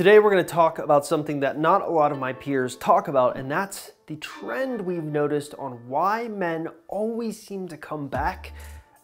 Today we're gonna talk about something that not a lot of my peers talk about, and that's the trend we've noticed on why men always seem to come back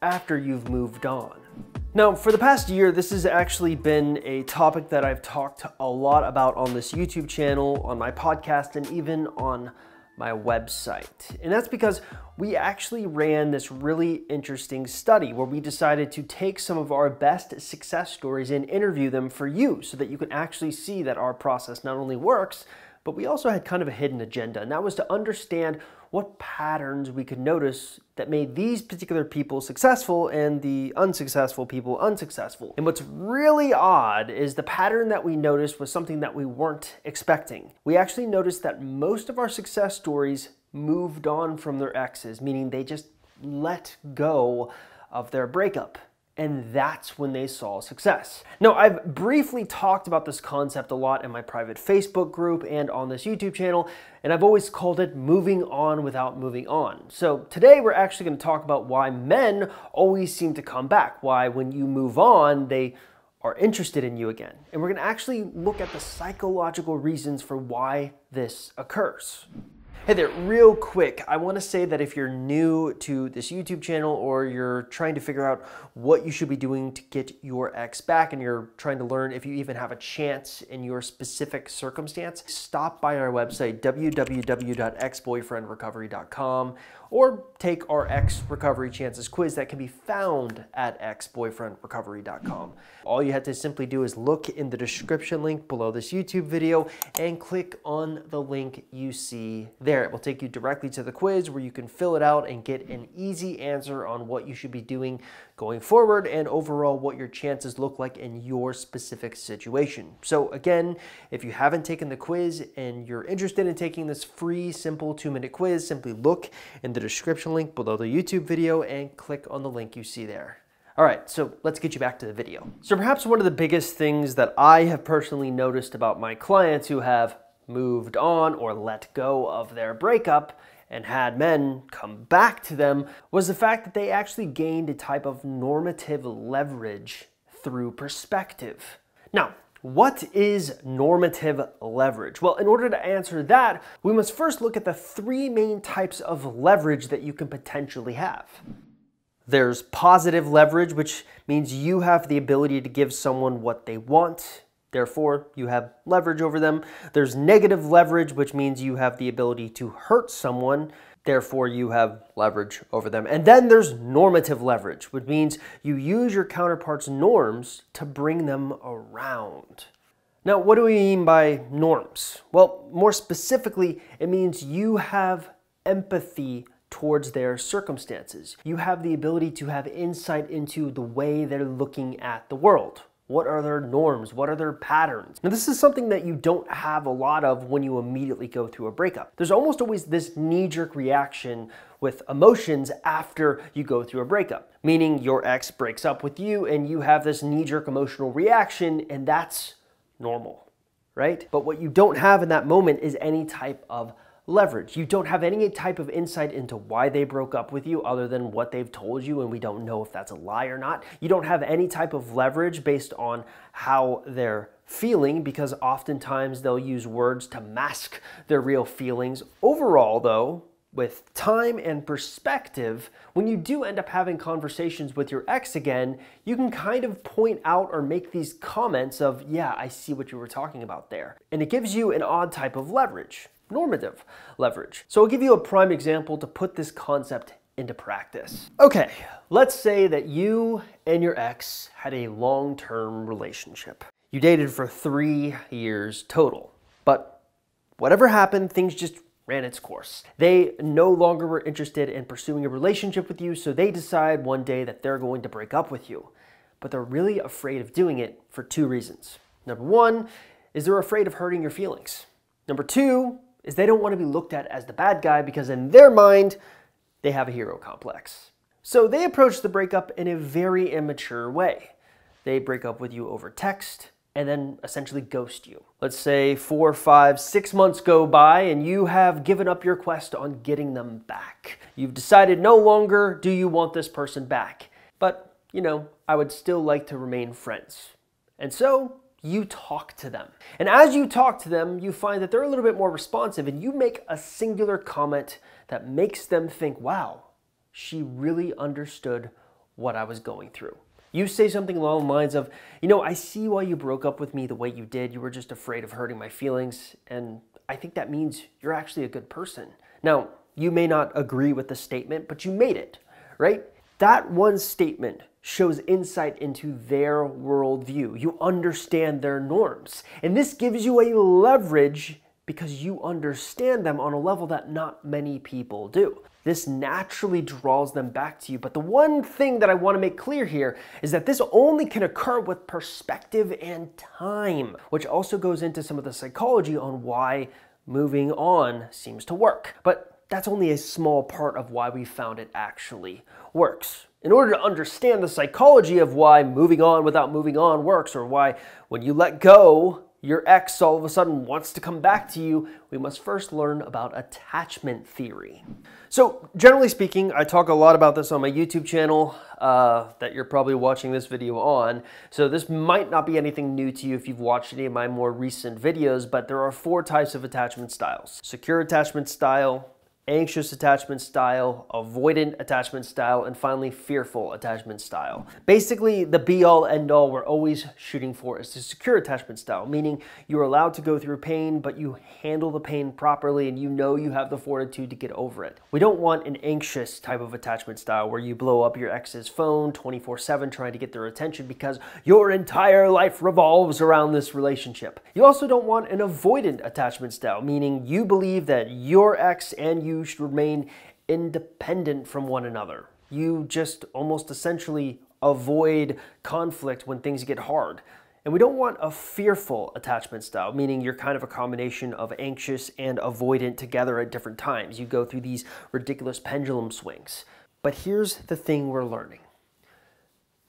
after you've moved on. Now, for the past year, this has actually been a topic that I've talked a lot about on this YouTube channel, on my podcast, and even on my website. And that's because we actually ran this really interesting study where we decided to take some of our best success stories and interview them for you so that you can actually see that our process not only works, but we also had kind of a hidden agenda, and that was to understand what patterns we could notice that made these particular people successful and the unsuccessful people unsuccessful. And what's really odd is the pattern that we noticed was something that we weren't expecting. We actually noticed that most of our success stories moved on from their exes, meaning they just let go of their breakup and that's when they saw success. Now, I've briefly talked about this concept a lot in my private Facebook group and on this YouTube channel, and I've always called it moving on without moving on. So today we're actually gonna talk about why men always seem to come back, why when you move on, they are interested in you again. And we're gonna actually look at the psychological reasons for why this occurs. Hey there, real quick, I wanna say that if you're new to this YouTube channel or you're trying to figure out what you should be doing to get your ex back and you're trying to learn if you even have a chance in your specific circumstance, stop by our website, www.exboyfriendrecovery.com or take our X Recovery Chances quiz that can be found at xboyfriendrecovery.com. All you have to simply do is look in the description link below this YouTube video and click on the link you see there. It will take you directly to the quiz where you can fill it out and get an easy answer on what you should be doing going forward and overall what your chances look like in your specific situation. So again, if you haven't taken the quiz and you're interested in taking this free, simple two minute quiz, simply look in the the description link below the YouTube video and click on the link you see there. All right, so let's get you back to the video. So perhaps one of the biggest things that I have personally noticed about my clients who have moved on or let go of their breakup and had men come back to them was the fact that they actually gained a type of normative leverage through perspective. Now, what is normative leverage? Well, in order to answer that, we must first look at the three main types of leverage that you can potentially have. There's positive leverage, which means you have the ability to give someone what they want. Therefore, you have leverage over them. There's negative leverage, which means you have the ability to hurt someone. Therefore, you have leverage over them. And then there's normative leverage, which means you use your counterpart's norms to bring them around. Now, what do we mean by norms? Well, more specifically, it means you have empathy towards their circumstances. You have the ability to have insight into the way they're looking at the world. What are their norms? What are their patterns? Now, this is something that you don't have a lot of when you immediately go through a breakup. There's almost always this knee jerk reaction with emotions after you go through a breakup, meaning your ex breaks up with you and you have this knee jerk emotional reaction, and that's normal, right? But what you don't have in that moment is any type of leverage. You don't have any type of insight into why they broke up with you other than what they've told you, and we don't know if that's a lie or not. You don't have any type of leverage based on how they're feeling because oftentimes they'll use words to mask their real feelings. Overall, though, with time and perspective, when you do end up having conversations with your ex again, you can kind of point out or make these comments of, yeah, I see what you were talking about there. And it gives you an odd type of leverage normative leverage. So I'll give you a prime example to put this concept into practice. Okay, let's say that you and your ex had a long-term relationship. You dated for three years total, but whatever happened, things just ran its course. They no longer were interested in pursuing a relationship with you, so they decide one day that they're going to break up with you. But they're really afraid of doing it for two reasons. Number one is they're afraid of hurting your feelings. Number two is they don't want to be looked at as the bad guy because in their mind, they have a hero complex. So they approach the breakup in a very immature way. They break up with you over text and then essentially ghost you. Let's say four, five, six months go by and you have given up your quest on getting them back. You've decided no longer do you want this person back. But, you know, I would still like to remain friends. And so you talk to them. And as you talk to them, you find that they're a little bit more responsive and you make a singular comment that makes them think, wow, she really understood what I was going through. You say something along the lines of, you know, I see why you broke up with me the way you did. You were just afraid of hurting my feelings. And I think that means you're actually a good person. Now, you may not agree with the statement, but you made it, right? That one statement shows insight into their worldview. You understand their norms. And this gives you a leverage because you understand them on a level that not many people do. This naturally draws them back to you. But the one thing that I want to make clear here is that this only can occur with perspective and time, which also goes into some of the psychology on why moving on seems to work. But that's only a small part of why we found it actually works. In order to understand the psychology of why moving on without moving on works, or why when you let go, your ex all of a sudden wants to come back to you, we must first learn about attachment theory. So, generally speaking, I talk a lot about this on my YouTube channel uh, that you're probably watching this video on. So, this might not be anything new to you if you've watched any of my more recent videos, but there are four types of attachment styles secure attachment style, anxious attachment style, avoidant attachment style, and finally fearful attachment style. Basically, the be all end all we're always shooting for is the secure attachment style, meaning you're allowed to go through pain, but you handle the pain properly and you know you have the fortitude to get over it. We don't want an anxious type of attachment style where you blow up your ex's phone 24 7 trying to get their attention because your entire life revolves around this relationship. You also don't want an avoidant attachment style, meaning you believe that your ex and you should remain independent from one another. You just almost essentially avoid conflict when things get hard. And we don't want a fearful attachment style, meaning you're kind of a combination of anxious and avoidant together at different times. You go through these ridiculous pendulum swings. But here's the thing we're learning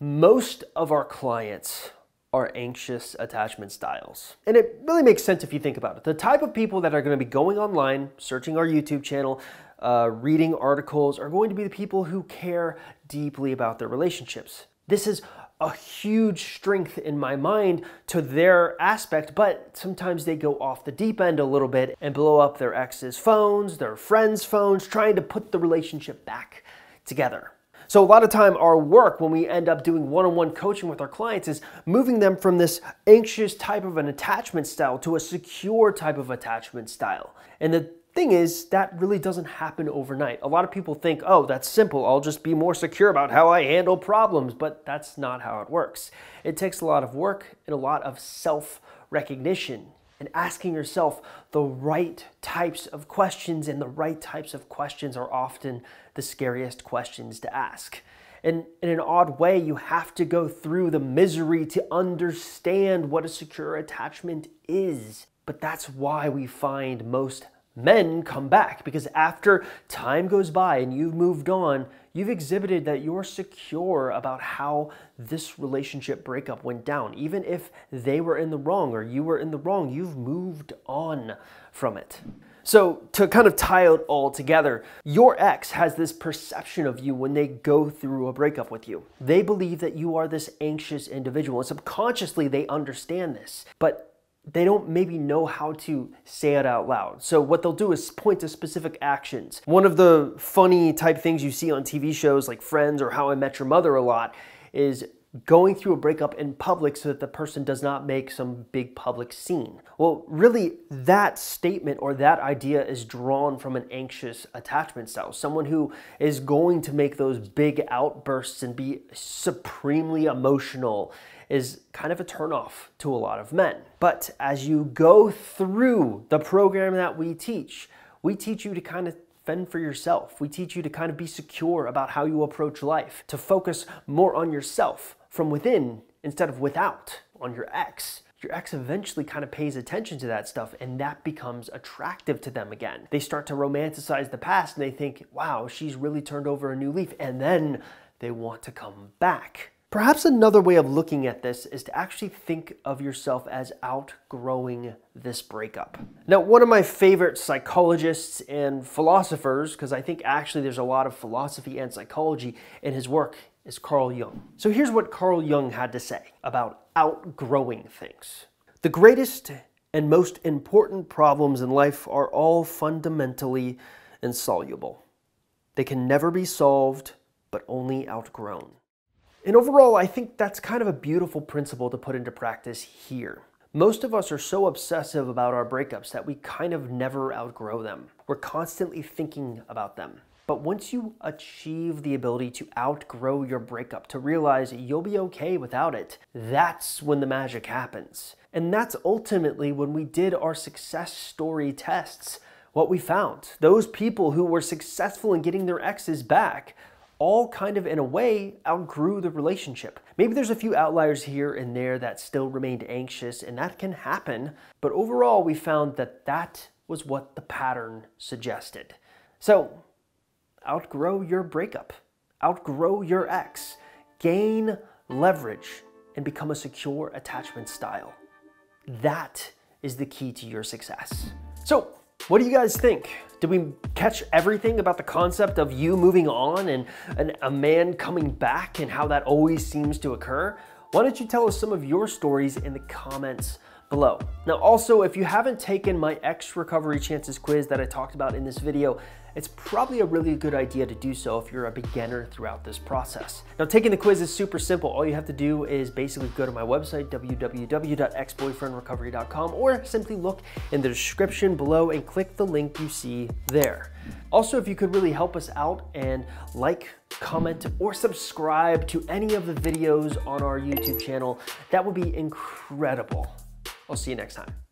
most of our clients are anxious attachment styles. And it really makes sense if you think about it. The type of people that are gonna be going online, searching our YouTube channel, uh, reading articles, are going to be the people who care deeply about their relationships. This is a huge strength in my mind to their aspect, but sometimes they go off the deep end a little bit and blow up their ex's phones, their friends' phones, trying to put the relationship back together. So a lot of time our work when we end up doing one-on-one coaching with our clients is moving them from this anxious type of an attachment style to a secure type of attachment style. And the thing is that really doesn't happen overnight. A lot of people think, "Oh, that's simple. I'll just be more secure about how I handle problems," but that's not how it works. It takes a lot of work and a lot of self-recognition and asking yourself the right types of questions. And the right types of questions are often the scariest questions to ask. And in an odd way, you have to go through the misery to understand what a secure attachment is. But that's why we find most men come back because after time goes by and you've moved on, You've exhibited that you're secure about how this relationship breakup went down. Even if they were in the wrong or you were in the wrong, you've moved on from it. So, to kind of tie it all together, your ex has this perception of you when they go through a breakup with you. They believe that you are this anxious individual, and subconsciously they understand this. But they don't maybe know how to say it out loud. So what they'll do is point to specific actions. One of the funny type things you see on TV shows like Friends or How I Met Your Mother a lot is going through a breakup in public so that the person does not make some big public scene. Well, really, that statement or that idea is drawn from an anxious attachment style, someone who is going to make those big outbursts and be supremely emotional is kind of a turnoff to a lot of men. But as you go through the program that we teach, we teach you to kind of fend for yourself. We teach you to kind of be secure about how you approach life, to focus more on yourself from within instead of without, on your ex. Your ex eventually kind of pays attention to that stuff and that becomes attractive to them again. They start to romanticize the past and they think, wow, she's really turned over a new leaf. And then they want to come back. Perhaps another way of looking at this is to actually think of yourself as outgrowing this breakup. Now, one of my favorite psychologists and philosophers, because I think actually there's a lot of philosophy and psychology in his work, is Carl Jung. So here's what Carl Jung had to say about outgrowing things. The greatest and most important problems in life are all fundamentally insoluble. They can never be solved, but only outgrown. And overall, I think that's kind of a beautiful principle to put into practice here. Most of us are so obsessive about our breakups that we kind of never outgrow them. We're constantly thinking about them. But once you achieve the ability to outgrow your breakup, to realize you'll be okay without it, that's when the magic happens. And that's ultimately when we did our success story tests, what we found. Those people who were successful in getting their exes back all kind of in a way outgrew the relationship. Maybe there's a few outliers here and there that still remained anxious, and that can happen, but overall, we found that that was what the pattern suggested. So, outgrow your breakup, outgrow your ex, gain leverage, and become a secure attachment style. That is the key to your success. So, what do you guys think? Did we catch everything about the concept of you moving on and, and a man coming back and how that always seems to occur? Why don't you tell us some of your stories in the comments below. Now also, if you haven't taken my X Recovery Chances quiz that I talked about in this video, it's probably a really good idea to do so if you're a beginner throughout this process. Now taking the quiz is super simple. All you have to do is basically go to my website, www.exboyfriendrecovery.com or simply look in the description below and click the link you see there. Also, if you could really help us out and like, comment, or subscribe to any of the videos on our YouTube channel, that would be incredible. I'll see you next time.